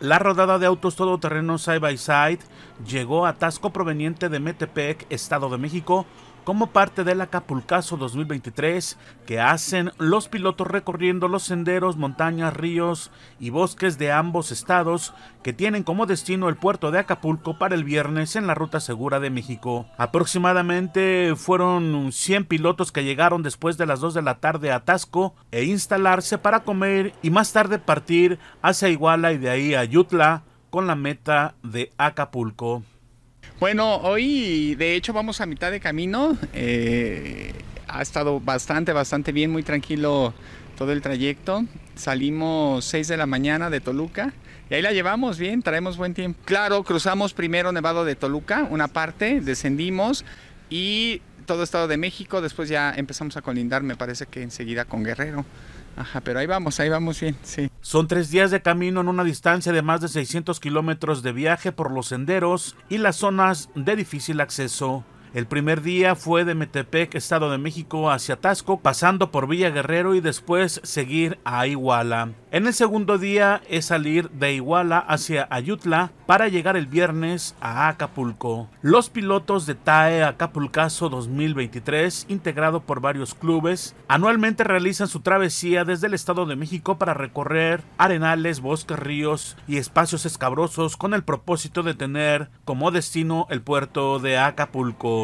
La rodada de autos todoterreno side by side llegó a Tasco proveniente de Metepec, Estado de México, como parte del Acapulcaso 2023 que hacen los pilotos recorriendo los senderos, montañas, ríos y bosques de ambos estados que tienen como destino el puerto de Acapulco para el viernes en la Ruta Segura de México. Aproximadamente fueron 100 pilotos que llegaron después de las 2 de la tarde a Tasco e instalarse para comer y más tarde partir hacia Iguala y de ahí a Yutla con la meta de Acapulco. Bueno, hoy de hecho vamos a mitad de camino. Eh, ha estado bastante, bastante bien, muy tranquilo todo el trayecto. Salimos 6 de la mañana de Toluca y ahí la llevamos bien, traemos buen tiempo. Claro, cruzamos primero Nevado de Toluca, una parte, descendimos y todo Estado de México, después ya empezamos a colindar, me parece que enseguida con Guerrero. Ajá, pero ahí vamos, ahí vamos bien, sí. Son tres días de camino en una distancia de más de 600 kilómetros de viaje por los senderos y las zonas de difícil acceso. El primer día fue de Metepec, Estado de México, hacia Tasco, pasando por Villa Guerrero y después seguir a Iguala. En el segundo día es salir de Iguala hacia Ayutla para llegar el viernes a Acapulco. Los pilotos de TAE Acapulcaso 2023, integrado por varios clubes, anualmente realizan su travesía desde el Estado de México para recorrer arenales, bosques, ríos y espacios escabrosos con el propósito de tener como destino el puerto de Acapulco.